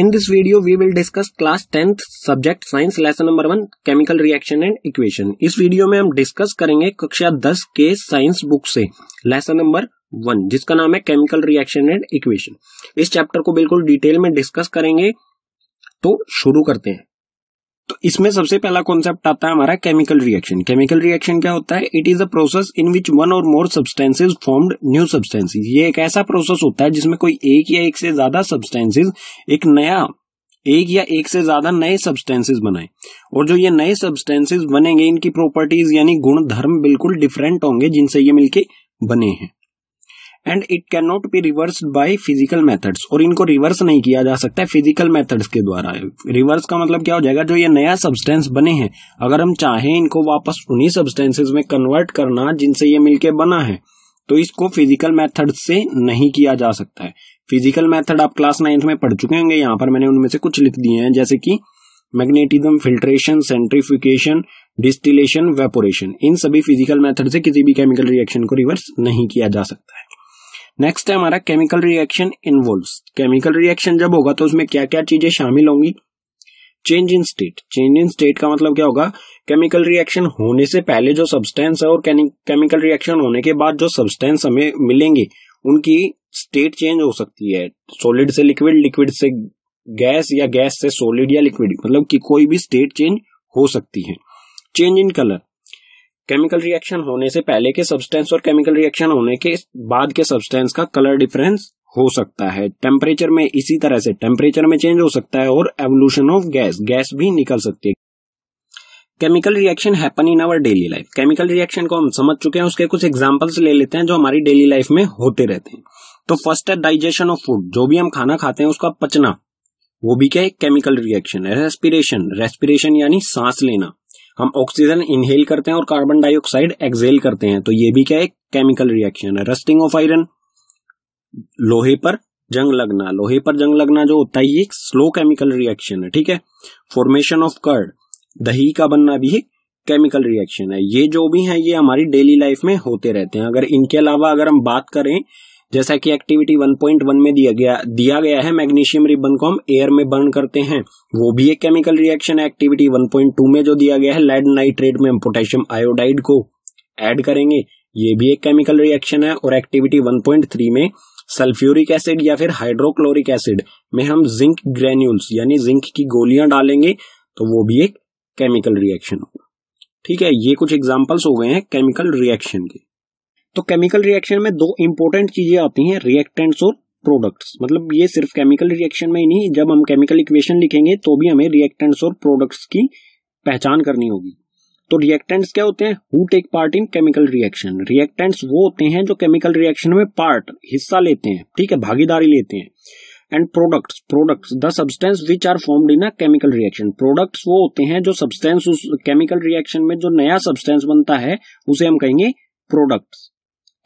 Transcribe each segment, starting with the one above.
In this video we will discuss class tenth subject science lesson number one chemical reaction and equation इस video में हम discuss करेंगे कक्षा दस के साइंस बुक से लेसन नंबर वन जिसका नाम है केमिकल रिएक्शन एंड इक्वेशन इस चैप्टर को बिल्कुल डिटेल में डिस्कस करेंगे तो शुरू करते हैं तो इसमें सबसे पहला कॉन्सेप्ट आता है हमारा केमिकल रिएक्शन केमिकल रिएक्शन क्या होता है it is a process in which one or more substances formed new substances ये एक ऐसा प्रोसेस होता है जिसमें कोई एक या एक से ज्यादा सब्सटेंसेज एक नया एक या एक से ज्यादा नए सब्सटेंसेज बनाए और जो ये नए सब्सटेंसेज बनेंगे इनकी प्रॉपर्टीज यानी गुण धर्म बिल्कुल डिफरेंट होंगे जिनसे ये मिलके बने हैं and it can not be reverse by physical methods और इनको रिवर्स नहीं किया जा सकता है फिजिकल मेथड्स के द्वारा रिवर्स का मतलब क्या हो जाएगा जो ये नया सब्सटेंस बने हैं अगर हम चाहें इनको वापस उन्हीं सब्सटेंसेज में कन्वर्ट करना जिनसे ये मिलके बना है तो इसको फिजिकल मेथड से नहीं किया जा सकता है फिजिकल मेथड आप क्लास नाइन्थ में पढ़ चुके होंगे यहाँ पर मैंने उनमें से कुछ लिख दिए हैं जैसे कि magnetism filtration centrification distillation evaporation इन सभी फिजिकल मेथड से किसी भी केमिकल रिएक्शन को रिवर्स नहीं किया जा सकता है नेक्स्ट है हमारा chemical reaction involve chemical reaction जब होगा तो उसमें क्या क्या चीजें शामिल होंगी change in state change in state का मतलब क्या होगा केमिकल रिएक्शन होने से पहले जो सब्सटेंस है और केमिकल रिएक्शन होने के बाद जो सब्सटेंस हमें मिलेंगे उनकी स्टेट चेंज हो सकती है सॉलिड से लिक्विड लिक्विड से गैस या गैस से सॉलिड या लिक्विड मतलब कि कोई भी स्टेट चेंज हो सकती है change in colour chemical reaction होने से पहले के सब्सटेंस और केमिकल रिएक्शन होने के बाद के सब्सटेंस का कलर डिफरेंस हो सकता है टेम्परेचर में इसी तरह से टेम्परेचर में चेंज हो सकता है और एवोल्यूशन ऑफ गैस गैस भी निकल सकती है chemical reaction happen in our daily life chemical reaction को हम समझ चुके हैं उसके कुछ एग्जाम्पल्स ले लेते हैं जो हमारी डेली लाइफ में होते रहते हैं तो फर्स्ट है डाइजेशन ऑफ फूड जो भी हम खाना खाते हैं उसका पचना वो भी क्या है केमिकल रिएक्शन है रेस्पिरेशन रेस्पिरेशन यानी सांस लेना हम ऑक्सीजन इनहेल करते हैं और कार्बन डाइऑक्साइड एक्सेल करते हैं तो ये भी क्या है केमिकल रिएक्शन है रस्टिंग ऑफ आयरन लोहे पर जंग लगना लोहे पर जंग लगना जो होता है ये स्लो केमिकल रिएक्शन है ठीक है फॉर्मेशन ऑफ कर्ड दही का बनना भी एक केमिकल रिएक्शन है ये जो भी है ये हमारी डेली लाइफ में होते रहते हैं अगर इनके अलावा अगर हम बात करें जैसा कि एक्टिविटी 1.1 में दिया गया दिया गया है मैग्नीशियम रिबन को हम एयर में बर्न करते हैं वो भी एक केमिकल रिएक्शन है एक्टिविटी 1.2 में जो दिया गया है लेड नाइट्रेट में हम पोटेशियम आयोडाइड को ऐड करेंगे ये भी एक केमिकल रिएक्शन है और एक्टिविटी 1.3 में सल्फ्यूरिक एसिड या फिर हाइड्रोक्लोरिक एसिड में हम जिंक ग्रेन्यूल्स यानी जिंक की गोलियां डालेंगे तो वो भी एक केमिकल रिएक्शन होगा ठीक है ये कुछ एग्जाम्पल्स हो गए हैं केमिकल रिएक्शन के तो केमिकल रिएक्शन में दो इंपॉर्टेंट चीजें आती हैं रिएक्टेंट्स और प्रोडक्ट्स मतलब ये सिर्फ केमिकल रिएक्शन में ही नहीं जब हम केमिकल इक्वेशन लिखेंगे तो भी हमें रिएक्टेंट्स और प्रोडक्ट्स की पहचान करनी होगी तो रिएक्टेंट्स क्या होते हैं who take part in chemical reaction reactants वो होते हैं जो केमिकल रिएक्शन में पार्ट हिस्सा लेते हैं ठीक है भागीदारी लेते हैं and products products the substance which are formed in a chemical reaction products वो होते हैं जो सब्सटेंस उस केमिकल रिएक्शन में जो नया सब्सटेंस बनता है उसे हम कहेंगे प्रोडक्ट्स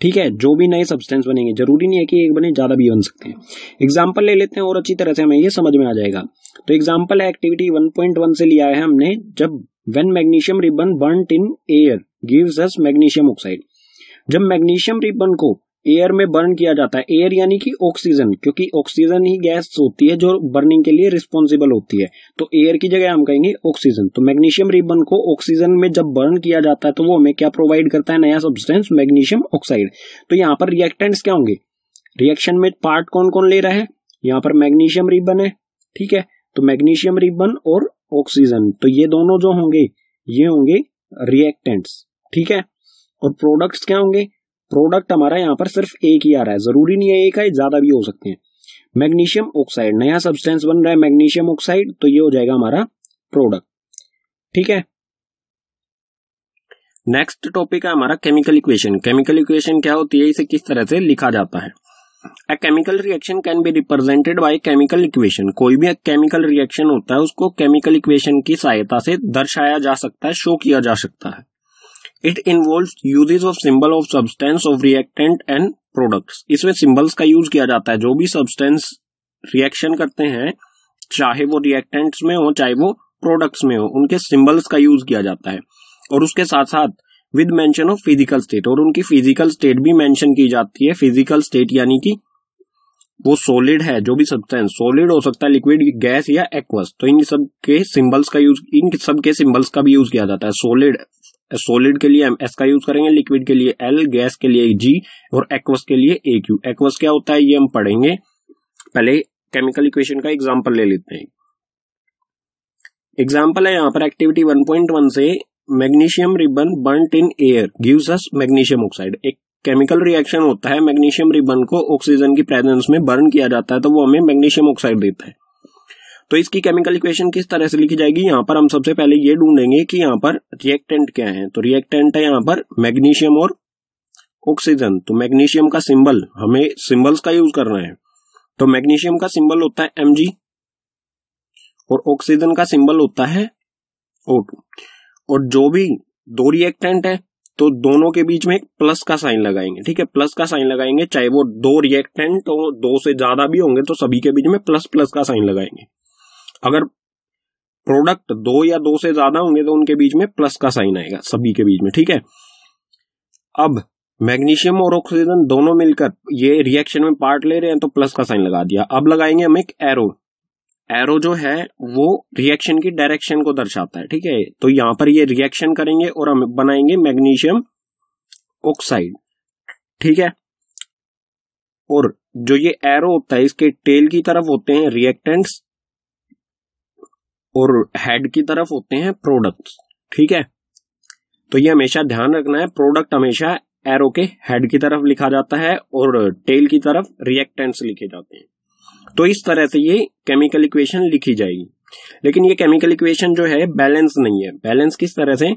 ठीक है जो भी नए सब्सटेंस बनेंगे जरूरी नहीं है कि एक बने ज़्यादा भी बन सकते हैं एग्जाम्पल ले लेते हैं और अच्छी तरह से हमें ये समझ में आ जाएगा तो एग्जाम्पल है एक्टिविटी 1.1 से लिया है हमने जब when magnesium ribbon burn in air gives us magnesium oxide जब मैग्नीशियम रिबन को एयर में बर्न किया जाता है एयर यानी कि ऑक्सीजन क्योंकि ऑक्सीजन ही गैस होती है जो बर्निंग के लिए रिस्पॉन्सिबल होती है तो एयर की जगह हम कहेंगे ऑक्सीजन तो मैग्नीशियम रिबन को ऑक्सीजन में जब बर्न किया जाता है तो वो हमें क्या प्रोवाइड करता है नया सब्सटेंस मैग्नीशियम ऑक्साइड तो यहाँ पर रिएक्टेंट्स क्या होंगे रिएक्शन में पार्ट कौन कौन ले रहा है यहाँ पर मैग्नीशियम रिबन है ठीक है तो मैग्नीशियम रिबन और ऑक्सीजन तो ये दोनों जो होंगे ये होंगे रिएक्टेंट्स ठीक है और प्रोडक्ट्स क्या होंगे प्रोडक्ट हमारा यहाँ पर सिर्फ एक ही आ रहा है जरूरी नहीं है एक है ज्यादा भी हो सकते हैं मैग्नीशियम ऑक्साइड नया सब्सटेंस बन रहा है मैग्नीशियम ऑक्साइड तो ये हो जाएगा हमारा प्रोडक्ट ठीक है नेक्स्ट टॉपिक है हमारा केमिकल इक्वेशन केमिकल इक्वेशन क्या होती है इसे किस तरह से लिखा जाता है a chemical reaction can be represented by chemical equation कोई भी केमिकल रिएक्शन होता है उसको केमिकल इक्वेशन की सहायता से दर्शाया जा सकता है शो किया जा सकता है it involve usages of symbol of substance of reactant and products इसमें सिंबल्स का यूज किया जाता है जो भी सब्सटेंस रिएक्शन करते हैं चाहे वो रिएक्टेंट्स में हो चाहे वो प्रोडक्ट्स में हो उनके सिंबल्स का यूज किया जाता है और उसके साथ साथ with mention of physical state और उनकी फिजिकल स्टेट भी मेंशन की जाती है फिजिकल स्टेट यानी कि वो सॉलिड है जो भी सब्सटेंस सॉलिड हो सकता है लिक्विड गैस या एक्वस तो इन सब के सिंबल्स का यूज इन सब के सिंबल्स का भी यूज किया जाता है सॉलिड सोलिड के लिए हम एस का यूज करेंगे लिक्विड के लिए एल गैस के लिए जी और एक्वस के लिए ए क्यू एक्वस क्या होता है ये हम पढ़ेंगे पहले केमिकल इक्वेशन का एग्जाम्पल ले लेते हैं एग्जाम्पल है यहाँ पर एक्टिविटी 1.1 से magnesium ribbon burn in air gives us magnesium oxide एक केमिकल रिएक्शन होता है मैग्नीशियम रिबन को ऑक्सीजन की प्रेजेंस में बर्न किया जाता है तो वो हमें मैग्नीशियम ऑक्साइड देता है तो इसकी केमिकल इक्वेशन किस तरह से लिखी जाएगी यहाँ पर हम सबसे पहले ये ढूंढेंगे कि यहाँ पर रिएक्टेंट क्या है तो रिएक्टेंट है यहाँ पर मैग्नीशियम और ऑक्सीजन तो मैग्नीशियम का सिंबल हमें सिंबल्स का यूज करना है तो मैग्नीशियम का सिंबल होता है एम और ऑक्सीजन का सिंबल होता है ओ और जो भी दो रिएक्टेंट है तो दोनों के बीच में एक प्लस का साइन लगाएंगे ठीक है प्लस का साइन लगाएंगे चाहे वो दो रिएक्टेंट हो दो से ज्यादा भी होंगे तो सभी के बीच में प्लस प्लस का साइन लगाएंगे अगर प्रोडक्ट दो या दो से ज्यादा होंगे तो उनके बीच में प्लस का साइन आएगा सभी के बीच में ठीक है अब मैग्नीशियम और ऑक्सीजन दोनों मिलकर ये रिएक्शन में पार्ट ले रहे हैं तो प्लस का साइन लगा दिया अब लगाएंगे हम एक एरो एरो जो है वो रिएक्शन की डायरेक्शन को दर्शाता है ठीक है तो यहां पर ये रिएक्शन करेंगे और हम बनाएंगे मैग्नीशियम ऑक्साइड ठीक है और जो ये एरो होता है इसके टेल की तरफ होते हैं रिएक्टेंट्स और हेड की तरफ होते हैं प्रोडक्ट ठीक है तो ये हमेशा ध्यान रखना है प्रोडक्ट हमेशा एरो के हेड की तरफ लिखा जाता है और टेल की तरफ रिएक्टेंट्स लिखे जाते हैं तो इस तरह से ये केमिकल इक्वेशन लिखी जाएगी लेकिन ये केमिकल इक्वेशन जो है बैलेंस नहीं है बैलेंस किस तरह से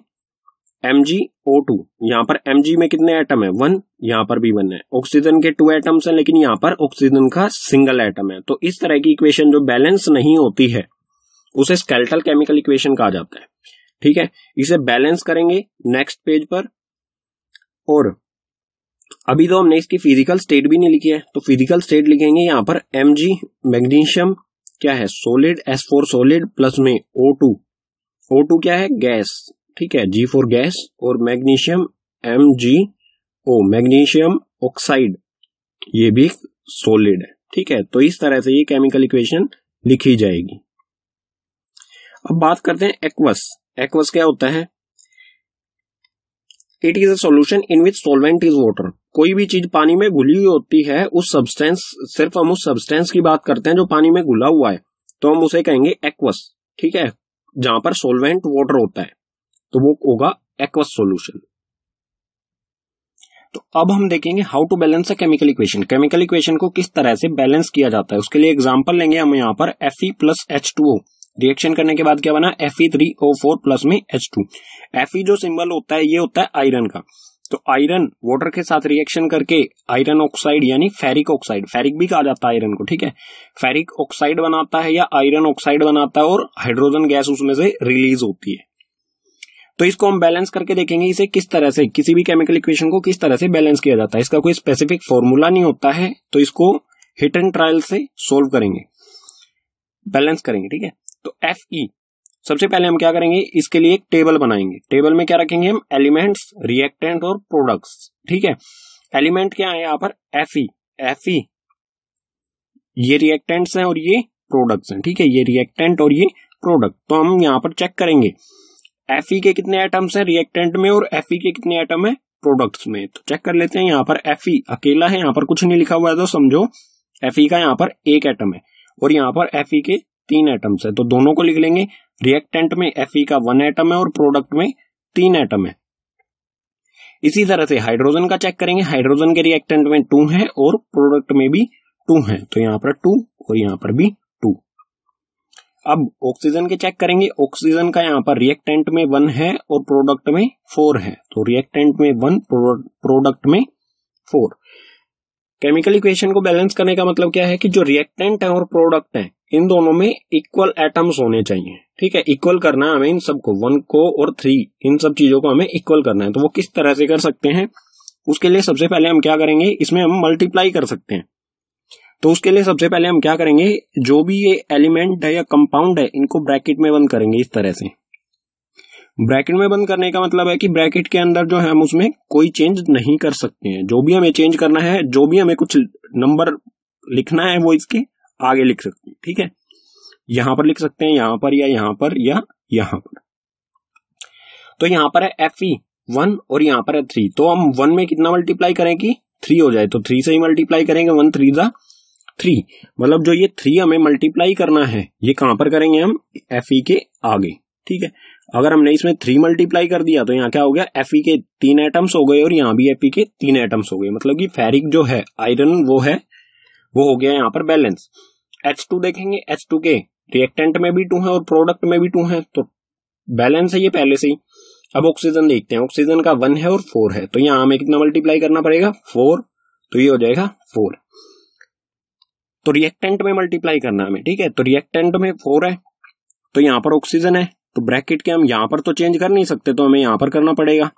एम जी ओ टू यहां पर एम जी में कितने एटम है वन यहां पर भी वन है ऑक्सीजन के टू एटम्स हैं लेकिन यहां पर ऑक्सीजन का सिंगल एटम है तो इस तरह की इक्वेशन जो बैलेंस नहीं होती है उसे स्केल्टल केमिकल इक्वेशन कहा जाता है ठीक है इसे बैलेंस करेंगे नेक्स्ट पेज पर और अभी तो हमने इसकी फिजिकल स्टेट भी नहीं लिखी है तो फिजिकल स्टेट लिखेंगे यहां पर एम जी मैग्नीशियम क्या है solid S for solid plus में ओ टू ओ टू क्या है गैस ठीक है जी फोर गैस और magnesium M G O magnesium oxide ये भी सोलिड है ठीक है तो इस तरह से ये केमिकल इक्वेशन लिखी जाएगी अब बात करते हैं एक्वस एक्वस क्या होता है it is a solution in which solvent is water कोई भी चीज पानी में घुली हुई होती है उस सब्सटेंस सिर्फ हम उस सब्सटेंस की बात करते हैं जो पानी में घुला हुआ है तो हम उसे कहेंगे एक्वस ठीक है जहां पर सोलवेंट वाटर होता है तो वो होगा एक्वस सोल्यूशन तो अब हम देखेंगे how to balance a chemical equation chemical equation को किस तरह से बैलेंस किया जाता है उसके लिए एग्जांपल लेंगे हम यहां पर F E plus H two O reaction करने के बाद क्या बना F three O four plus में एच टू एफ जो सिंबल होता है ये होता है आयरन का तो आयरन वाटर के साथ रिएक्शन करके आयरन ऑक्साइड यानी फेरिक ऑक्साइड फेरिक भी कहा जाता है आयरन को ठीक है फेरिक ऑक्साइड बनाता है या आयरन ऑक्साइड बनाता है और हाइड्रोजन गैस उसमें से रिलीज होती है तो इसको हम बैलेंस करके देखेंगे इसे किस तरह से किसी भी केमिकल इक्वेशन को किस तरह से बैलेंस किया जाता है इसका कोई स्पेसिफिक फॉर्मूला नहीं होता है तो इसको हिट एंड ट्रायल से सोल्व करेंगे बैलेंस करेंगे ठीक है तो एफ ई e। सबसे पहले हम क्या करेंगे इसके लिए एक टेबल बनाएंगे टेबल में क्या रखेंगे हम एलिमेंट्स रिएक्टेंट और प्रोडक्ट्स ठीक है एलिमेंट क्या है यहाँ पर एफ ई एफ ई ये रिएक्टेंट्स हैं और ये प्रोडक्ट्स हैं ठीक है ये रिएक्टेंट और ये प्रोडक्ट तो हम यहाँ पर चेक करेंगे एफ ई e के कितने आइटम्स हैं रिएक्टेंट में और एफ ई e के कितने आइटम है प्रोडक्ट्स में तो चेक कर लेते हैं यहाँ पर एफ ई अकेला है यहाँ पर कुछ नहीं लिखा हुआ है तो समझो एफ ई का यहाँ पर एक आइटम है और यहाँ पर एफ ई के तीन एटम्स है तो दोनों को लिख लेंगे रिएक्टेंट में एफ का वन एटम है और प्रोडक्ट में तीन एटम है इसी तरह से हाइड्रोजन का चेक करेंगे हाइड्रोजन के रिएक्टेंट में टू है और प्रोडक्ट में भी टू है तो यहां पर टू और यहां पर भी टू अब ऑक्सीजन के चेक करेंगे ऑक्सीजन का यहां पर रिएक्टेंट में वन है और प्रोडक्ट में फोर है तो रिएक्टेंट में वन प्रोडक्ट में फोर केमिकल इक्वेशन को बैलेंस करने का मतलब क्या है कि जो रिएक्टेंट है और प्रोडक्ट है इन दोनों में इक्वल एटम्स होने चाहिए ठीक है इक्वल करना है हमें इन सबको वन को और थ्री इन सब चीजों को हमें इक्वल करना है तो वो किस तरह से कर सकते हैं उसके लिए सबसे पहले हम क्या करेंगे इसमें हम मल्टीप्लाई कर सकते हैं तो उसके लिए सबसे पहले हम क्या करेंगे जो भी ये एलिमेंट है या कंपाउंड है इनको ब्रैकेट में बंद करेंगे इस तरह से ब्रैकेट में बंद करने का मतलब है कि ब्रैकेट के अंदर जो है हम उसमें कोई चेंज नहीं कर सकते हैं जो भी हमें चेंज करना है जो भी हमें कुछ नंबर लिखना है वो इसके आगे लिख सकते हैं ठीक है यहां पर लिख सकते हैं यहां पर या यहां पर या यहां पर तो यहां पर है एफ ई e वन और यहां पर है थ्री तो हम वन में कितना मल्टीप्लाई करें कि थ्री हो जाए तो थ्री से ही मल्टीप्लाई करेंगे वन थ्री जा थ्री मतलब जो ये थ्री हमें मल्टीप्लाई करना है ये कहां पर करेंगे हम एफ ई e के आगे ठीक है अगर हमने इसमें थ्री मल्टीप्लाई कर दिया तो यहाँ क्या हो गया एफ e के तीन एटम्स हो गए और यहाँ भी एफ e के तीन एटम्स हो गए मतलब कि फेरिक जो है आयरन वो है वो हो गया यहाँ पर बैलेंस एच टू देखेंगे एच टू के रिएक्टेंट में भी टू है और प्रोडक्ट में भी टू है तो बैलेंस है ये पहले से ही अब ऑक्सीजन देखते हैं ऑक्सीजन का वन है और फोर है तो यहाँ हमें कितना मल्टीप्लाई करना पड़ेगा फोर तो ये हो जाएगा फोर तो रिएक्टेंट में मल्टीप्लाई करना हमें ठीक है तो रिएक्टेंट में फोर है तो यहाँ पर ऑक्सीजन है तो ब्रैकेट के हम यहां पर तो चेंज कर नहीं सकते तो हमें यहां पर करना पड़ेगा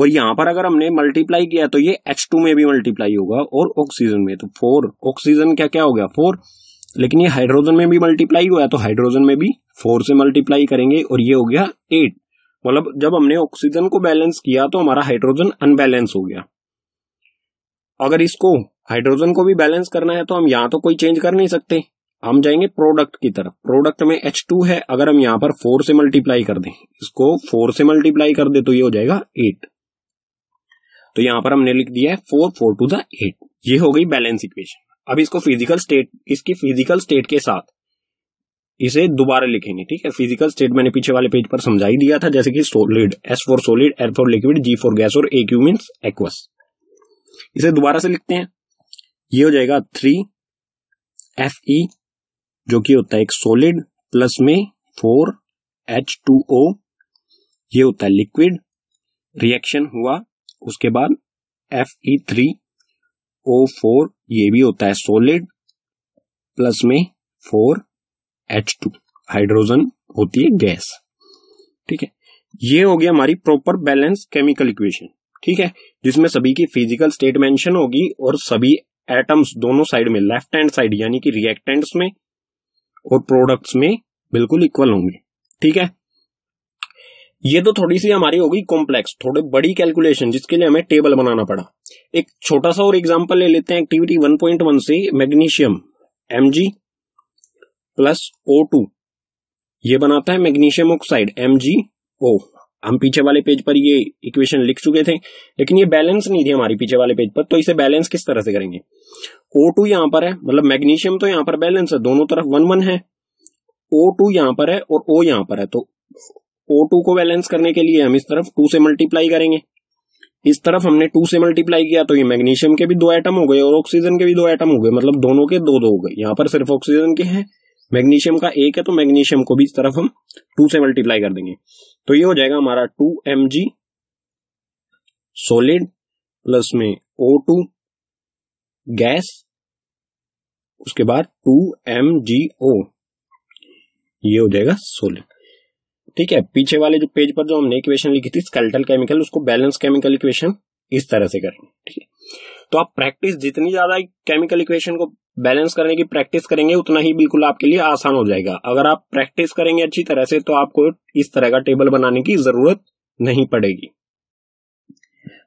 और यहां पर अगर हमने मल्टीप्लाई किया तो ये एच टू में भी मल्टीप्लाई होगा और ऑक्सीजन में तो फोर ऑक्सीजन क्या क्या हो गया फोर लेकिन ये हाइड्रोजन में भी मल्टीप्लाई हुआ तो हाइड्रोजन में भी फोर से मल्टीप्लाई करेंगे और ये हो गया एट मतलब जब हमने ऑक्सीजन को बैलेंस किया तो हमारा हाइड्रोजन अनबैलेंस हो गया अगर इसको हाइड्रोजन को भी बैलेंस करना है तो हम यहां तो कोई चेंज कर नहीं सकते हम जाएंगे प्रोडक्ट की तरफ प्रोडक्ट में एच टू है अगर हम यहां पर फोर से मल्टीप्लाई कर दें इसको फोर से मल्टीप्लाई कर दे तो ये हो जाएगा एट तो यहां पर हमने लिख दिया है four four two the eight ये हो गई बैलेंस इक्वेशन अब इसको फिजिकल स्टेट इसकी फिजिकल स्टेट के साथ इसे दोबारा लिखेंगे ठीक है फिजिकल स्टेट मैंने पीछे वाले पेज पर समझाई दिया था जैसे कि solid S for solid L for liquid G for gas और ए क्यू एक्वस इसे दोबारा से लिखते हैं ये हो जाएगा थ्री एफ ई जो कि होता है एक सॉलिड प्लस में फोर एच टू ओ ये होता है लिक्विड रिएक्शन हुआ उसके बाद F E three O four ये भी होता है सॉलिड प्लस में फोर एच टू हाइड्रोजन होती है गैस ठीक है ये हो गया हमारी प्रॉपर बैलेंस केमिकल इक्वेशन ठीक है जिसमें सभी की फिजिकल स्टेट मेंशन होगी और सभी एटम्स दोनों साइड में लेफ्ट हैंड साइड यानी कि रिएक्टेंट्स में और प्रोडक्ट्स में बिल्कुल इक्वल होंगे ठीक है ये तो थोड़ी सी हमारी होगी कॉम्प्लेक्स थोड़ी बड़ी कैलकुलेशन जिसके लिए हमें टेबल बनाना पड़ा एक छोटा सा और एग्जांपल ले लेते हैं एक्टिविटी 1.1 से magnesium M plus O two ये बनाता है magnesium oxide M G O हम पीछे वाले पेज पर ये इक्वेशन लिख चुके थे लेकिन ये बैलेंस नहीं थी हमारी पीछे वाले पेज पर तो इसे बैलेंस किस तरह से करेंगे ओ टू यहां पर है मतलब मैग्नीशियम तो यहाँ पर बैलेंस है दोनों तरफ वन वन है ओ टू यहां पर है और ओ यहाँ पर है तो ओ टू को बैलेंस करने के लिए हम इस तरफ टू से मल्टीप्लाई करेंगे इस तरफ हमने टू से मल्टीप्लाई किया तो ये मैग्नीशियम के भी दो एटम हो गए और ऑक्सीजन के भी दो एटम हो गए मतलब दोनों के दो दो हो गए यहाँ पर सिर्फ ऑक्सीजन के हैं मैग्नीशियम का एक है तो मैग्नीशियम को भी इस तरफ हम टू से मल्टीप्लाई कर देंगे तो ये हो जाएगा हमारा two M G solid plus में ओ टू गैस उसके बाद टू एम जी ओ ये हो जाएगा सोलिड ठीक है पीछे वाले जो पेज पर जो हमने इक्वेशन लिखी थी स्केल्टल केमिकल उसको बैलेंस केमिकल इक्वेशन इस तरह से करेंगे ठीक है तो आप प्रैक्टिस जितनी ज्यादा केमिकल इक्वेशन को बैलेंस करने की प्रैक्टिस करेंगे उतना ही बिल्कुल आपके लिए आसान हो जाएगा अगर आप प्रैक्टिस करेंगे अच्छी तरह से तो आपको इस तरह का टेबल बनाने की जरूरत नहीं पड़ेगी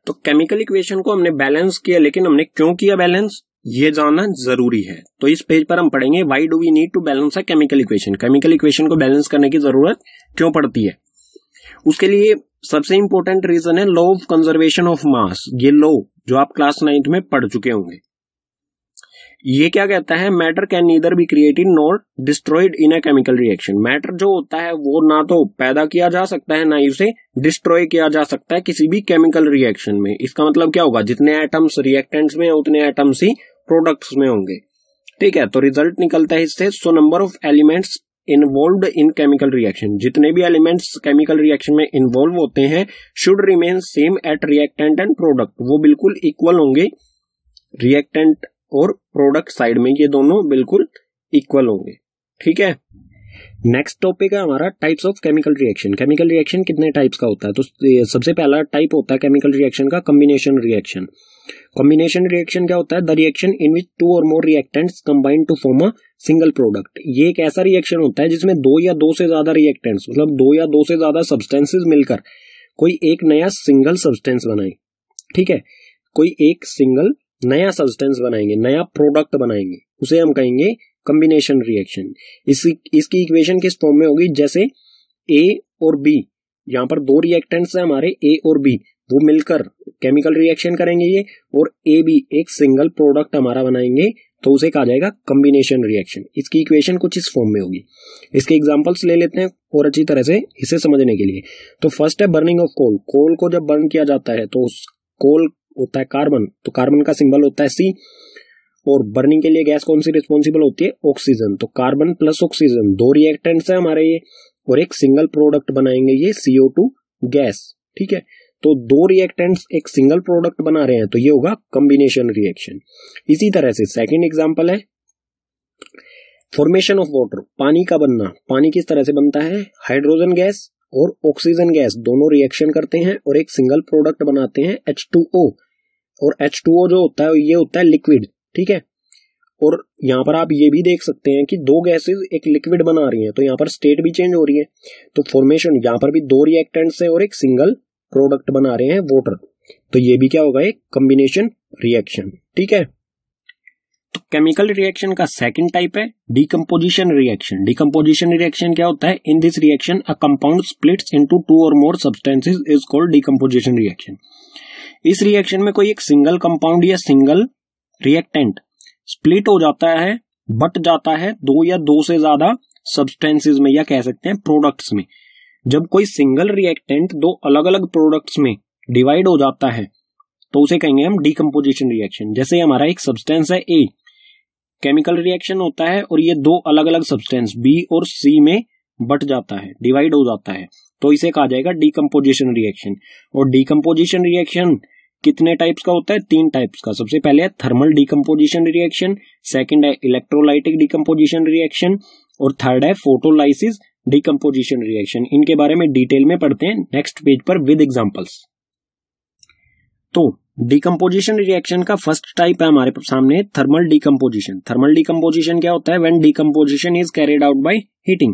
तो केमिकल इक्वेशन को हमने बैलेंस किया लेकिन हमने क्यों किया बैलेंस ये जानना जरूरी है तो इस पेज पर हम पढ़ेंगे why do we need to balance a chemical equation chemical equation को बैलेंस करने की जरूरत क्यों पड़ती है उसके लिए सबसे इंपॉर्टेंट रीजन है law of conservation of mass ये लॉ जो आप क्लास नाइन्थ में पढ़ चुके होंगे ये क्या कहता है matter can neither be created not destroyed in a chemical reaction matter जो होता है वो ना तो पैदा किया जा सकता है ना ही उसे डिस्ट्रॉय किया जा सकता है किसी भी केमिकल रिएक्शन में इसका मतलब क्या होगा जितने एटम्स रिएक्टेंट्स में उतने एटम्स ही प्रोडक्ट्स में होंगे ठीक है तो रिजल्ट निकलता है इससे so number of elements involve in chemical reaction जितने भी एलिमेंट्स केमिकल रिएक्शन में इन्वॉल्व होते हैं should remain same at reactant and product वो बिल्कुल इक्वल होंगे रिएक्टेंट और प्रोडक्ट साइड में ये दोनों बिल्कुल इक्वल होंगे ठीक है नेक्स्ट टॉपिक है हमारा types of chemical reaction chemical reaction कितने टाइप्स का होता है तो सबसे पहला टाइप होता है केमिकल रिएक्शन का कम्बिनेशन रिएक्शन कॉम्बिनेशन रिएक्शन क्या होता है the reaction in which two or more reactant combine to form a single product ये एक ऐसा रिएक्शन होता है जिसमें दो या दो से ज्यादा रिएक्टेंट्स मतलब दो या दो से ज्यादा सब्सटेंसेज मिलकर कोई एक नया सिंगल सब्सटेंस बनाए ठीक है कोई एक सिंगल नया सब्सटेंस बनाएंगे नया प्रोडक्ट बनाएंगे उसे हम कहेंगे कम्बिनेशन रिएक्शन इसकी इक्वेशन किस फॉर्म में होगी जैसे ए और बी यहाँ पर दो रिएक्टेंट्स हैं हमारे ए और बी वो मिलकर केमिकल रिएक्शन करेंगे ये और ए बी एक सिंगल प्रोडक्ट हमारा बनाएंगे तो उसे कहा जाएगा कम्बिनेशन रिएक्शन इसकी इक्वेशन कुछ इस फॉर्म में होगी इसके एग्जाम्पल्स ले लेते हैं और अच्छी तरह से इसे समझने के लिए तो फर्स्ट है बर्निंग ऑफ कोल कोल को जब बर्न किया जाता है तो उस कोल होता है कार्बन तो कार्बन का सिंबल होता है सी और बर्निंग के लिए गैस कौन सी रिस्पॉन्सिबल होती है ऑक्सीजन तो कार्बन प्लस ऑक्सीजन दो रिएक्टेंट्स है हमारे ये और एक सिंगल प्रोडक्ट बनाएंगे ये सीओ टू गैस ठीक है तो दो रिएक्टेंट्स एक सिंगल प्रोडक्ट बना रहे हैं तो ये होगा कॉम्बिनेशन रिएक्शन इसी तरह से सेकेंड एग्जाम्पल है फॉर्मेशन ऑफ वाटर पानी का बनना पानी किस तरह से बनता है हाइड्रोजन गैस और ऑक्सीजन गैस दोनों रिएक्शन करते हैं और एक सिंगल प्रोडक्ट बनाते हैं एच टू ओ और एच टू जो होता है ये होता है लिक्विड ठीक है और यहाँ पर आप ये भी देख सकते हैं कि दो गैसेस एक लिक्विड बना रही हैं तो यहाँ पर स्टेट भी चेंज हो रही है तो फॉर्मेशन यहाँ पर भी दो रिएक्टेंट्स है और एक सिंगल प्रोडक्ट बना रहे हैं वाटर तो ये भी क्या होगा एक कॉम्बिनेशन रिएक्शन ठीक है तो केमिकल रिएक्शन का सेकंड टाइप है डिकम्पोजिशन रिएक्शन डिकम्पोजिशन रिएक्शन क्या होता है in this reaction a compound splits into two or more substances is called decomposition reaction इस रिएक्शन में कोई एक सिंगल कंपाउंड या सिंगल रिएक्टेंट स्प्लिट हो जाता है बट जाता है दो या दो से ज्यादा सब्सटेंसेस में या कह सकते हैं प्रोडक्ट्स में जब कोई सिंगल रिएक्टेंट दो अलग अलग प्रोडक्ट्स में डिवाइड हो जाता है तो उसे कहेंगे हम डीकम्पोजिशन रिएक्शन जैसे हमारा एक सब्सटेंस है ए केमिकल रिएक्शन होता है और ये दो अलग अलग सब्सटेंस बी और सी में बट जाता है डिवाइड हो जाता है तो इसे कहा जाएगा डीकम्पोजिशन रिएक्शन और डीकम्पोजिशन रिएक्शन कितने टाइप्स का होता है तीन टाइप्स का सबसे पहले है थर्मल डिकम्पोजिशन रिएक्शन सेकेंड है इलेक्ट्रोलाइटिक डिकम्पोजिशन रिएक्शन और थर्ड है फोटोलाइसिस डिकम्पोजिशन रिएक्शन इनके बारे में डिटेल में पढ़ते हैं नेक्स्ट पेज पर विद एग्जाम्पल्स तो डिकम्पोजिशन रिएक्शन का फर्स्ट टाइप है हमारे सामने थर्मल डिकम्पोजिशन थर्मल डिकम्पोजिशन क्या होता है when decomposition is carried out by heating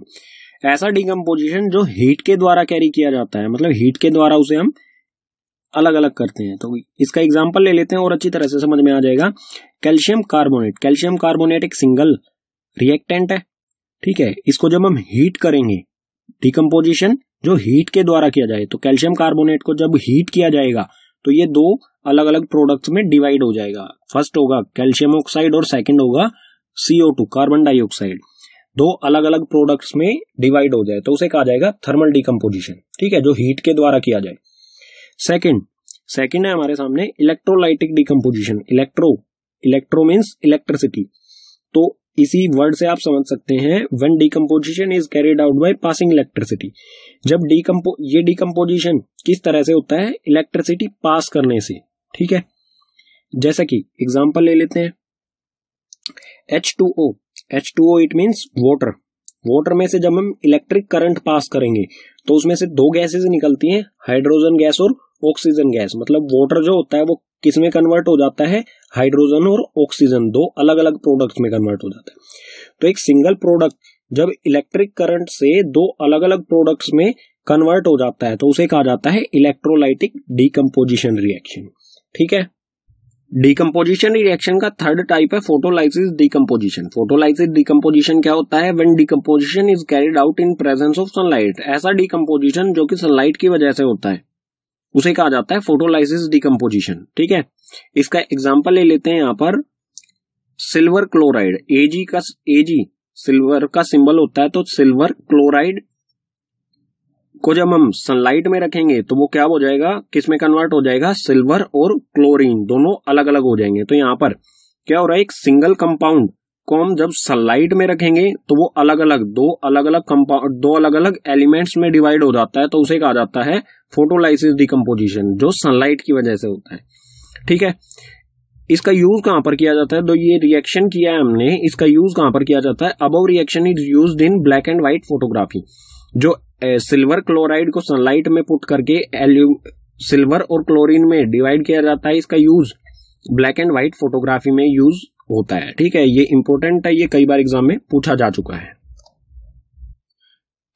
ऐसा डिकम्पोजिशन जो हीट के द्वारा कैरी किया जाता है मतलब हीट के द्वारा उसे हम अलग अलग करते हैं तो इसका एग्जाम्पल ले लेते हैं और अच्छी तरह से समझ में आ जाएगा कैल्शियम कार्बोनेट कैल्शियम कार्बोनेट एक सिंगल रिएक्टेंट है ठीक है इसको जब हम हीट करेंगे डिकम्पोजिशन जो हीट के द्वारा किया जाए तो कैल्शियम कार्बोनेट को जब हीट किया जाएगा तो ये दो अलग अलग प्रोडक्ट्स में डिवाइड हो जाएगा फर्स्ट होगा कैल्शियम ऑक्साइड और सेकंड होगा सीओ टू कार्बन डाइऑक्साइड दो अलग अलग प्रोडक्ट्स में डिवाइड हो जाए तो उसे कहा जाएगा थर्मल डिकम्पोजिशन ठीक है जो हीट के द्वारा किया जाए सेकंड सेकंड है हमारे सामने electrolytic decomposition electro electro means electricity तो इसी वर्ड से आप समझ सकते हैं one decomposition is carried out by passing electricity जब डीकम्पो ये डिकम्पोजिशन किस तरह से होता है इलेक्ट्रिसिटी पास करने से ठीक है जैसा कि एग्जाम्पल ले लेते हैं H two O H two O it means water water में से जब हम इलेक्ट्रिक करंट पास करेंगे तो उसमें से दो गैसेज निकलती हैं हाइड्रोजन गैस और ऑक्सीजन गैस मतलब वाटर जो होता है वो किस में कन्वर्ट हो जाता है हाइड्रोजन और ऑक्सीजन दो अलग अलग प्रोडक्ट में कन्वर्ट हो जाता है तो एक सिंगल प्रोडक्ट जब इलेक्ट्रिक करंट से दो अलग अलग प्रोडक्ट्स में कन्वर्ट हो जाता है तो उसे कहा जाता है इलेक्ट्रोलाइटिक डीकम्पोजिशन रिएक्शन ठीक है डीकम्पोजिशन रिएक्शन का थर्ड टाइप है फोटोलाइसिस डीकम्पोजिशन फोटोलाइसिस डीकम्पोजिशन क्या होता है when decomposition is carried out in presence of sunlight ऐसा डीकम्पोजिशन जो कि सनलाइट की वजह से होता है उसे कहा जाता है फोटोलाइसिस डिकम्पोजिशन ठीक है इसका एग्जाम्पल ले लेते हैं यहां पर सिल्वर क्लोराइड एजी का एजी सिल्वर का सिंबल होता है तो सिल्वर क्लोराइड को जब हम सनलाइट में रखेंगे तो वो क्या हो जाएगा किस में कन्वर्ट हो जाएगा सिल्वर और क्लोरीन दोनों अलग अलग हो जाएंगे तो यहां पर क्या हो रहा है एक सिंगल कंपाउंड कॉम जब सनलाइट में रखेंगे तो वो अलग अलग दो अलग अलग कंपाउंड दो अलग अलग एलिमेंट्स में डिवाइड हो जाता है तो उसे कहा जाता है फोटोलाइसिस डिकम्पोजिशन जो सनलाइट की वजह से होता है ठीक है इसका यूज कहां पर किया जाता है तो ये रिएक्शन किया है हमने इसका यूज कहां पर किया जाता है अब reaction is use in black and white photography जो सिल्वर क्लोराइड को सनलाइट में पुट करके एल्यू सिल्वर और क्लोरीन में डिवाइड किया जाता है इसका use black and white photography में यूज होता है ठीक है ये इंपॉर्टेंट है ये कई बार एग्जाम में पूछा जा चुका है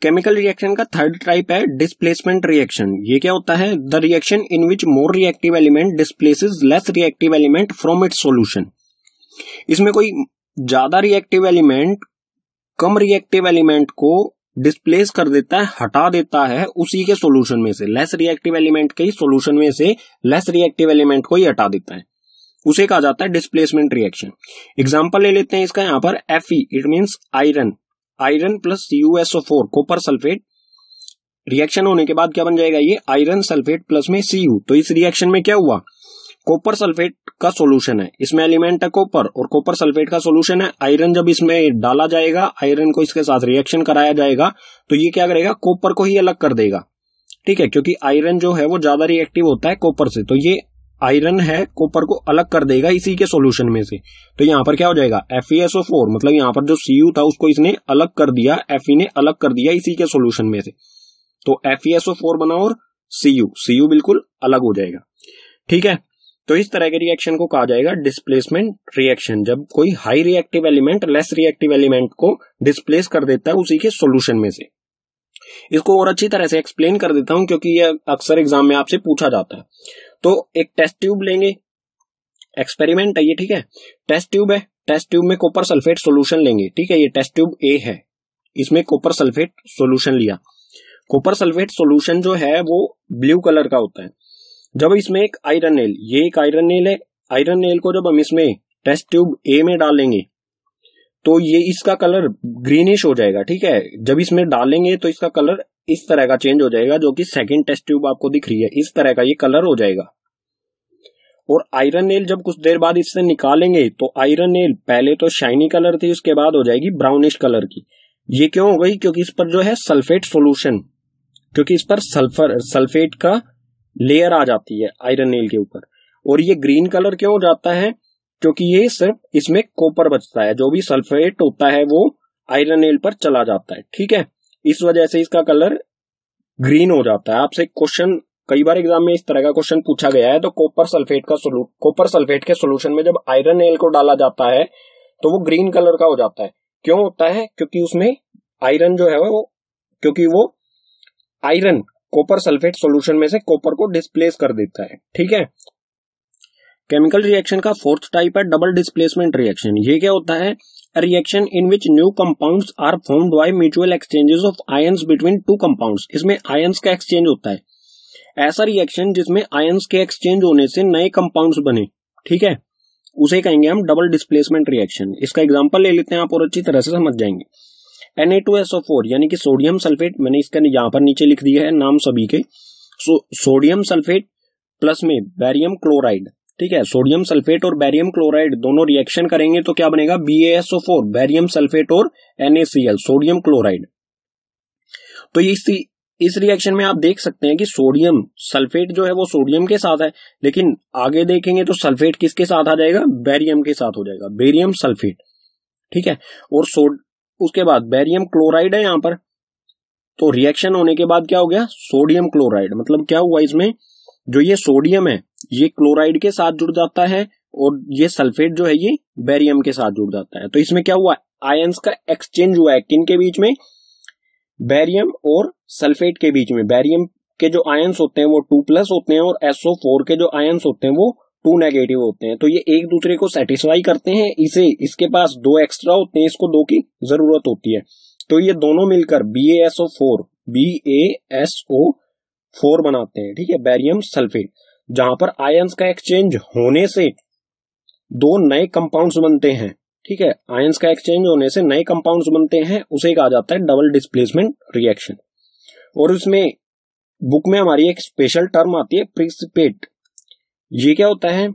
केमिकल रिएक्शन का थर्ड टाइप है डिस्प्लेसमेंट रिएक्शन ये क्या होता है the reaction in which more reactive element displaces less reactive element from its solution इसमें कोई ज्यादा रिएक्टिव एलिमेंट कम रिएक्टिव एलिमेंट को डिस्प्लेस कर देता है हटा देता है उसी के सॉल्यूशन में से लेस रिएक्टिव एलिमेंट के सोल्यूशन सॉल्यूशन में से लेस रिएक्टिव एलिमेंट को ही हटा देता है उसे कहा जाता है डिस्प्लेसमेंट रिएक्शन एग्जाम्पल ले लेते हैं इसका यहाँ पर F it mean iron iron plus यूएसओ फोर कोपर सल्फेट रिएक्शन होने के बाद क्या बन जाएगा ये आयरन सल्फेट प्लस में सी तो इस रिएक्शन में क्या हुआ कॉपर सल्फेट का सॉल्यूशन है इसमें एलिमेंट है कॉपर और कॉपर सल्फेट का सॉल्यूशन है आयरन जब इसमें डाला जाएगा आयरन को इसके साथ रिएक्शन कराया जाएगा तो ये क्या करेगा कॉपर को ही अलग कर देगा ठीक है क्योंकि आयरन जो है वो ज्यादा रिएक्टिव होता है कॉपर से तो ये आयरन है कॉपर को अलग कर देगा इसी के सॉल्यूशन में से तो यहाँ पर क्या हो जाएगा एफ फोर मतलब यहाँ पर जो सी था उसको इसने अलग कर दिया एफ e ने अलग कर दिया इसी के सोल्यूशन में से तो एफ फोर बना और सी यू बिल्कुल अलग हो जाएगा ठीक है तो इस तरह के रिएक्शन को कहा जाएगा डिस्प्लेसमेंट रिएक्शन जब कोई high reactive element less reactive element को डिस्प्लेस कर देता है उसी के सोल्यूशन में से इसको और अच्छी तरह से एक्सप्लेन कर देता हूं क्योंकि ये अक्सर एग्जाम में आपसे पूछा जाता है तो एक टेस्ट ट्यूब लेंगे एक्सपेरिमेंट है ये ठीक है टेस्ट ट्यूब है टेस्ट ट्यूब में कॉपर सल्फेट सोल्यूशन लेंगे ठीक है ये टेस्ट ट्यूब ए है इसमें कॉपर सल्फेट सोल्यूशन लिया कॉपर सल्फेट सोल्यूशन जो है वो ब्लू कलर का होता है जब इसमें एक आयरन नेल ये एक आयरन नेल है आयरन नेल को जब हम इसमें टेस्ट ट्यूब ए में डालेंगे तो ये इसका कलर ग्रीनिश हो जाएगा ठीक है जब इसमें डालेंगे तो इसका कलर इस तरह का चेंज हो जाएगा जो कि सेकंड टेस्ट ट्यूब आपको दिख रही है इस तरह का ये कलर हो जाएगा और आयरन नेल जब कुछ देर बाद इससे निकालेंगे तो आयरन नेल पहले तो शाइनी कलर थी उसके बाद हो जाएगी ब्राउनिश कलर की ये क्यों हो गई क्योंकि इस पर जो है सल्फेट सोल्यूशन क्योंकि इस पर सल्फर सल्फेट का लेयर आ जाती है आयरन नेल के ऊपर और ये ग्रीन कलर क्यों हो जाता है क्योंकि ये सिर्फ इसमें कॉपर बचता है जो भी सल्फेट होता है वो आयरन एल पर चला जाता है ठीक है इस वजह से इसका कलर ग्रीन हो जाता है आपसे क्वेश्चन कई बार एग्जाम में इस तरह का क्वेश्चन पूछा गया है तो कॉपर सल्फेट का सोलू कॉपर सल्फेट के सोल्यूशन में जब आयरन एल को डाला जाता है तो वो ग्रीन कलर का हो जाता है क्यों होता है क्योंकि उसमें आयरन जो है वो क्योंकि वो आयरन कॉपर सल्फेट सॉल्यूशन में से कॉपर को डिस्प्लेस कर देता है ठीक है केमिकल रिएक्शन का फोर्थ टाइप है डबल डिस्प्लेसमेंट रिएक्शन ये क्या होता है reaction in which new compounds are formed by mutual exchanges of ions between two compounds इसमें आयंस का एक्सचेंज होता है ऐसा रिएक्शन जिसमें आयंस के एक्सचेंज होने से नए कंपाउंड्स बने ठीक है उसे कहेंगे हम डबल डिस्प्लेसमेंट रिएक्शन इसका एग्जाम्पल ले लेते हैं आप और अच्छी तरह से समझ जाएंगे N A two S O four यानी कि सोडियम सल्फेट मैंने इसका यहाँ पर नीचे लिख दिया है नाम सभी के सो सोडियम सल्फेट प्लस में बैरियम क्लोराइड ठीक है सोडियम सल्फेट और बैरियम क्लोराइड दोनों रिएक्शन करेंगे तो क्या बनेगा बीएसओ फोर बैरियम सल्फेट और एनएसीएल सोडियम क्लोराइड तो ये इसी इस रिएक्शन में आप देख सकते हैं कि सोडियम सल्फेट जो है वो सोडियम के साथ है लेकिन आगे देखेंगे तो सल्फेट किसके साथ आ जाएगा बैरियम के साथ हो जाएगा बेरियम सल्फेट ठीक है और सोड उसके बाद बैरियम क्लोराइड है यहां पर तो रिएक्शन होने के बाद क्या हो गया सोडियम क्लोराइड मतलब क्या हुआ इसमें जो ये सोडियम है ये क्लोराइड के साथ जुड़ जाता है और ये सल्फेट जो है ये बेरियम के साथ जुड़ जाता है तो इसमें क्या हुआ आयंस का एक्सचेंज हुआ है किन के बीच में बेरियम और सल्फेट के बीच में बेरियम के जो आयंस होते हैं वो टू प्लस होते हैं और एसओ फोर के जो आयंस होते हैं वो टू नेगेटिव होते हैं तो ये एक दूसरे को सेटिस्फाई करते हैं इसे इसके पास दो एक्स्ट्रा होते हैं इसको दो की जरूरत होती है तो ये दोनों मिलकर B A S O four B A S O four बनाते हैं ठीक है बैरियम सल्फेट जहां पर आयंस का एक्सचेंज होने से दो नए कंपाउंड्स बनते हैं ठीक है आयंस का एक्सचेंज होने से नए कंपाउंड्स बनते हैं उसे कहा जाता है डबल डिस्प्लेसमेंट रिएक्शन और उसमें बुक में हमारी एक स्पेशल टर्म आती है प्रिसिपेट ये क्या होता है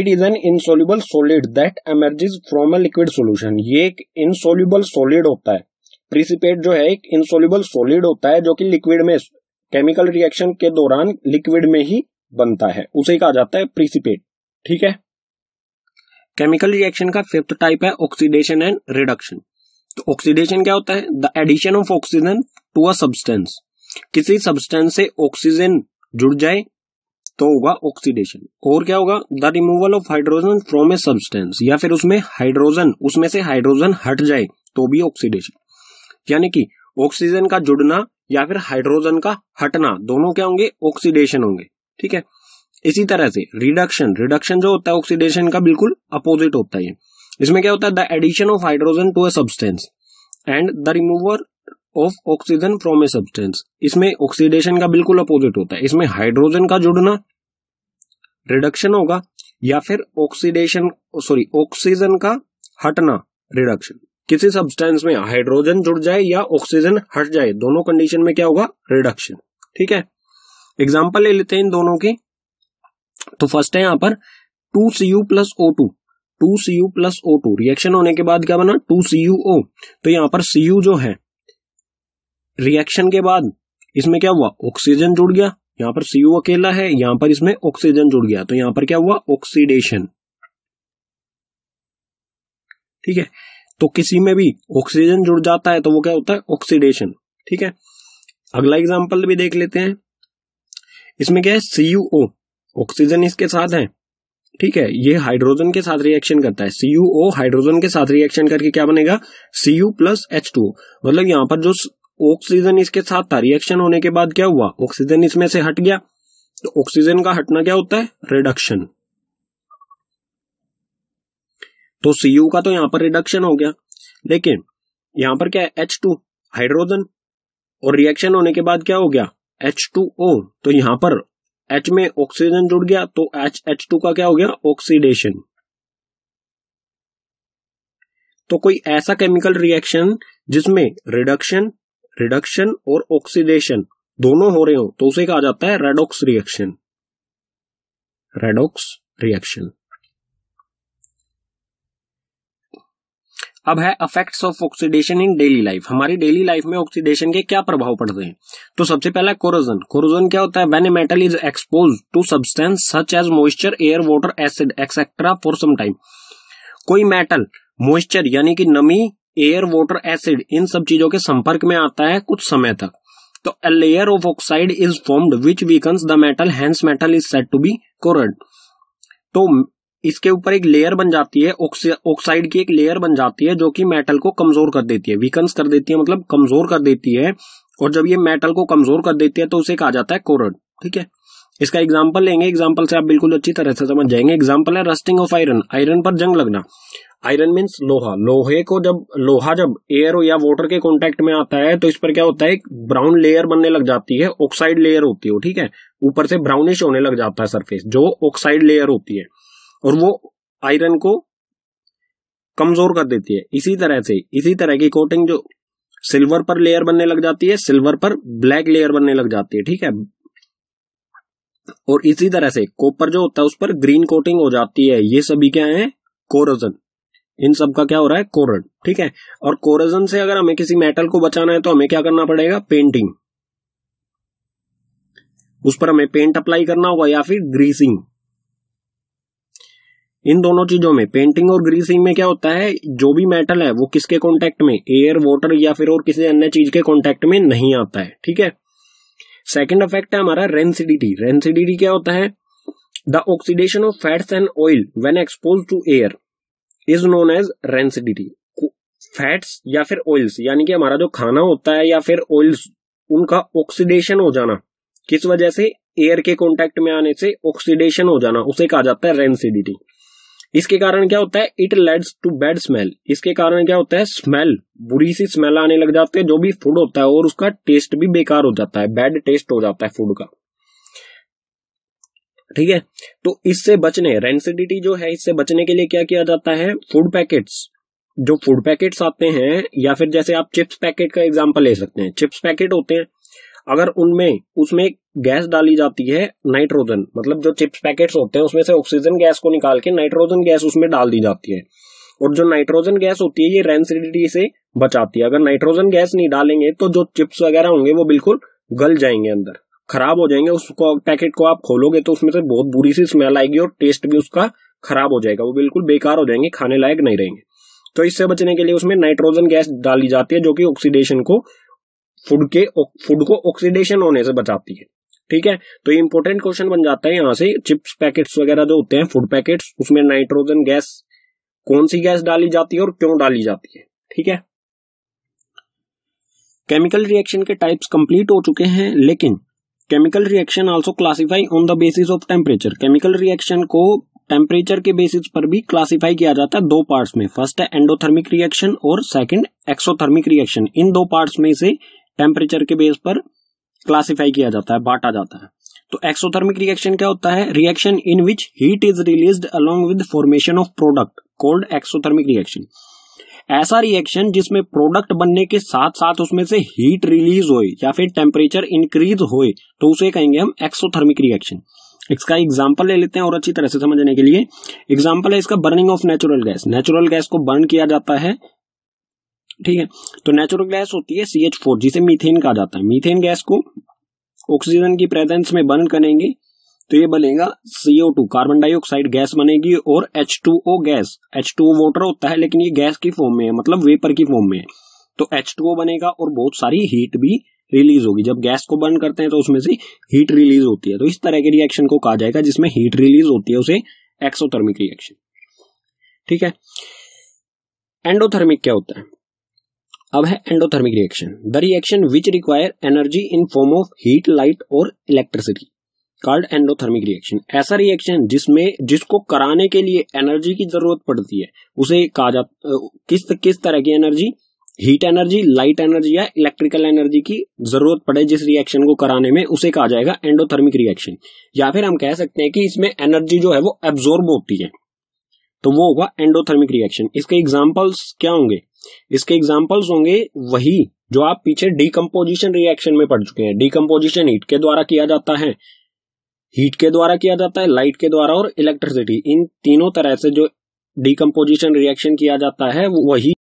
it is an insoluble solid that emerges from a liquid solution ये एक इनसोल्यूबल सॉलिड होता है प्रिसिपेट जो है एक इनसोल्यूबल सॉलिड होता है जो कि लिक्विड में केमिकल रिएक्शन के दौरान लिक्विड में ही बनता है उसे कहा जाता है प्रिसिपेट ठीक है केमिकल रिएक्शन का फिफ्थ टाइप है ऑक्सीडेशन एंड रिडक्शन तो ऑक्सीडेशन क्या होता है the addition of oxygen to a substance किसी सब्सटेंस से ऑक्सीजन जुड़ जाए तो होगा ऑक्सीडेशन और क्या होगा the removal of hydrogen from a substance या फिर उसमें हाइड्रोजन उसमें से हाइड्रोजन हट जाए तो भी ऑक्सीडेशन यानी कि ऑक्सीजन का जुड़ना या फिर हाइड्रोजन का हटना दोनों क्या होंगे ऑक्सीडेशन होंगे ठीक है इसी तरह से रिडक्शन रिडक्शन जो होता है ऑक्सीडेशन का बिल्कुल अपोजिट होता है इसमें क्या होता है the addition of hydrogen to a substance and the remover of oxygen from a substance इसमें ऑक्सीडेशन का बिल्कुल अपोजिट होता है इसमें हाइड्रोजन का जुड़ना रिडक्शन होगा या फिर ऑक्सीडेशन सॉरी ऑक्सीजन का हटना रिडक्शन किसी सब्सटेंस में हाइड्रोजन जुड़ जाए या ऑक्सीजन हट जाए दोनों कंडीशन में क्या होगा रिडक्शन ठीक है एग्जाम्पल ले लेते हैं इन दोनों की तो फर्स्ट है यहां पर two C U plus O two two C U plus O two reaction होने के बाद क्या बना टू सी यू ओ तो यहां पर सी यू जो है रिएक्शन के बाद इसमें क्या हुआ ऑक्सीजन जुड़ गया यहां पर सी यू अकेला है यहां पर इसमें ऑक्सीजन जुड़ गया तो यहां पर क्या हुआ ऑक्सीडेशन ठीक है तो किसी में भी ऑक्सीजन जुड़ जाता है तो वो क्या होता है ऑक्सीडेशन ठीक है अगला एग्जाम्पल भी देख लेते हैं इसमें क्या है सीयूओ ऑक्सीजन इसके साथ है ठीक है ये हाइड्रोजन के साथ रिएक्शन करता है सीयूओ हाइड्रोजन के साथ रिएक्शन करके क्या बनेगा C U plus H two मतलब यहां पर जो ऑक्सीजन इसके साथ था रिएक्शन होने के बाद क्या हुआ ऑक्सीजन इसमें से हट गया तो ऑक्सीजन का हटना क्या होता है रिडक्शन तो सी का तो यहां पर रिडक्शन हो गया लेकिन यहां पर क्या है एच टू हाइड्रोजन और रिएक्शन होने के बाद क्या हो गया एच टू ओ तो यहां पर एच में ऑक्सीजन जुड़ गया तो एच एच टू का क्या हो गया ऑक्सीडेशन तो कोई ऐसा केमिकल रिएक्शन जिसमें रिडक्शन रिडक्शन और ऑक्सीडेशन दोनों हो रहे हो तो उसे कहा जाता है रेडोक्स रिएक्शन रेडोक्स रिएक्शन अब है effects of oxidation in daily life हमारी डेली लाइफ में ऑक्सीडेशन के क्या प्रभाव पड़ते हैं तो सबसे पहला कोरोजन कोरोजन क्या होता है when a metal is expose to substance such as moisture air water acid etcetera for some time कोई मेटल मॉइस्चर यानी कि नमी एयर वाटर एसिड इन सब चीजों के संपर्क में आता है कुछ समय तक तो a layer of oxide is formed which weakens the metal hence metal is said to be corroded तो इसके ऊपर एक लेयर बन जाती है ऑक्साइड की एक लेयर बन जाती है जो कि मेटल को कमजोर कर देती है वीकन्स कर देती है मतलब कमजोर कर देती है और जब ये मेटल को कमजोर कर देती है तो उसे कहा जाता है कोरड ठीक है इसका एग्जाम्पल लेंगे एग्जाम्पल से आप बिल्कुल अच्छी तरह से समझ जाएंगे एग्जाम्पल है रस्टिंग ऑफ आयरन आयरन पर जंग लगना आयरन मीन्स लोहा लोहे को जब लोहा जब एयर या वाटर के कॉन्टेक्ट में आता है तो इस पर क्या होता है एक ब्राउन लेयर बनने लग जाती है ऑक्साइड लेयर होती है ठीक है ऊपर से ब्राउनिश होने लग जाता है सरफेस जो ऑक्साइड लेयर होती है और वो आयरन को कमजोर कर देती है इसी तरह से इसी तरह की कोटिंग जो सिल्वर पर लेयर बनने लग जाती है सिल्वर पर ब्लैक लेयर बनने लग जाती है ठीक है और इसी तरह से कॉपर जो होता है उस पर ग्रीन कोटिंग हो जाती है ये सभी क्या है कोरोजन इन सब का क्या हो रहा है कोरड ठीक है और कोरोजन से अगर हमें किसी मेटल को बचाना है तो हमें क्या करना पड़ेगा पेंटिंग उस पर हमें पेंट अप्लाई करना होगा या फिर ग्रीसिंग इन दोनों चीजों में पेंटिंग और ग्रीसिंग में क्या होता है जो भी मेटल है वो किसके कॉन्टेक्ट में एयर वाटर या फिर और किसी अन्य चीज के कॉन्टेक्ट में नहीं आता है ठीक है सेकेंड इफेक्ट है हमारा रेंसिडिटी रेंसिडिटी क्या होता है the oxidation of fats and oil when expose to air is known as rancidity fats या फिर ऑयल्स यानी कि हमारा जो खाना होता है या फिर ऑयल्स उनका ऑक्सीडेशन हो जाना किस वजह से एयर के कॉन्टेक्ट में आने से ऑक्सीडेशन हो जाना उसे कहा जाता है रेंसिडिटी इसके कारण क्या होता है it leads to bad smell इसके कारण क्या होता है स्मेल बुरी सी स्मेल आने लग जाती है जो भी फूड होता है और उसका टेस्ट भी बेकार हो जाता है बैड टेस्ट हो जाता है फूड का ठीक है तो इससे बचने रेंसिडिटी जो है इससे बचने के लिए क्या किया जाता है फूड पैकेट्स जो फूड पैकेट्स आते हैं या फिर जैसे आप चिप्स पैकेट का एग्जाम्पल ले सकते हैं चिप्स पैकेट होते हैं अगर उनमें उसमें गैस डाली जाती है नाइट्रोजन मतलब जो चिप्स पैकेट्स होते हैं उसमें से ऑक्सीजन गैस को निकाल के नाइट्रोजन गैस उसमें डाल दी जाती है और जो नाइट्रोजन गैस होती है ये रेंसिडिटी से बचाती है अगर नाइट्रोजन गैस नहीं डालेंगे तो जो चिप्स वगैरह होंगे वो बिल्कुल गल जाएंगे अंदर खराब हो जाएंगे उसको पैकेट को आप खोलोगे तो उसमें से बहुत बुरी सी स्मेल आएगी और टेस्ट भी उसका खराब हो जाएगा वो बिल्कुल बेकार हो जाएंगे खाने लायक नहीं रहेंगे तो इससे बचने के लिए उसमें नाइट्रोजन गैस डाली जाती है जो कि ऑक्सीडेशन को फूड के फूड को ऑक्सीडेशन होने से बचाती है ठीक है तो ये इंपॉर्टेंट क्वेश्चन बन जाता है यहाँ से चिप्स पैकेट्स वगैरह जो होते हैं फूड पैकेट्स उसमें नाइट्रोजन गैस कौन सी गैस डाली जाती है और क्यों डाली जाती है ठीक है केमिकल रिएक्शन के टाइप्स कंप्लीट हो चुके हैं लेकिन chemical reaction also classify on the basis of temperature chemical reaction को टेम्परेचर के बेसिस पर भी क्लासिफाई किया जाता है दो पार्ट्स में फर्स्ट है एंडोथर्मिक रिएक्शन और सेकंड एक्सोथर्मिक रिएक्शन इन दो पार्ट्स में से टेम्परेचर के बेस पर क्लासिफाई किया जाता है बांटा जाता है तो एक्सोथर्मिक रिएक्शन क्या होता है reaction in which heat is release along with formation of product called exothermic reaction ऐसा रिएक्शन जिसमें प्रोडक्ट बनने के साथ साथ उसमें से हीट रिलीज हो या फिर टेम्परेचर इंक्रीज हो तो उसे कहेंगे हम एक्सोथर्मिक रिएक्शन इसका एग्जाम्पल ले लेते हैं और अच्छी तरह से समझने के लिए एग्जाम्पल है इसका burning of natural gas natural gas को बर्न किया जाता है ठीक है तो नेचुरल गैस होती है सी एच फोर जिसे मीथेन कहा जाता है मीथेन गैस को ऑक्सीजन की प्रेजेंस में बर्न करेंगे तो ये बनेगा CO two carbon dioxide gas बनेगी और H two O gas H two water होता है लेकिन ये गैस की फॉर्म में है मतलब वेपर की फॉर्म में है तो एच टू ओ बनेगा और बहुत सारी हीट भी रिलीज होगी जब गैस को बर्न करते हैं तो उसमें से हीट रिलीज होती है तो इस तरह के रिएक्शन को कहा जाएगा जिसमें हीट रिलीज होती है उसे एक्सोथर्मिक रिएक्शन ठीक है एंडोथर्मिक क्या होता है अब है endothermic reaction the reaction which require energy in form of heat light और इलेक्ट्रिसिटी कार्ड एंडोथर्मिक रिएक्शन ऐसा रिएक्शन जिसमें जिसको कराने के लिए एनर्जी की जरूरत पड़ती है उसे कहा जाता किस किस तरह की energy heat energy light energy या इलेक्ट्रिकल एनर्जी की जरूरत पड़े जिस रिएक्शन को कराने में उसे कहा जाएगा एंडोथर्मिक रिएक्शन या फिर हम कह सकते हैं कि इसमें एनर्जी जो है वो एब्जॉर्ब होती है तो वो होगा एंडोथर्मिक रिएक्शन इसके एग्जाम्पल्स क्या होंगे इसके एग्जाम्पल्स होंगे वही जो आप पीछे डीकम्पोजिशन रिएक्शन में पढ़ चुके हैं डीकम्पोजिशन हीट के द्वारा किया जाता है हीट के द्वारा किया जाता है लाइट के द्वारा और इलेक्ट्रिसिटी इन तीनों तरह से जो डीकम्पोजिशन रिएक्शन किया जाता है वही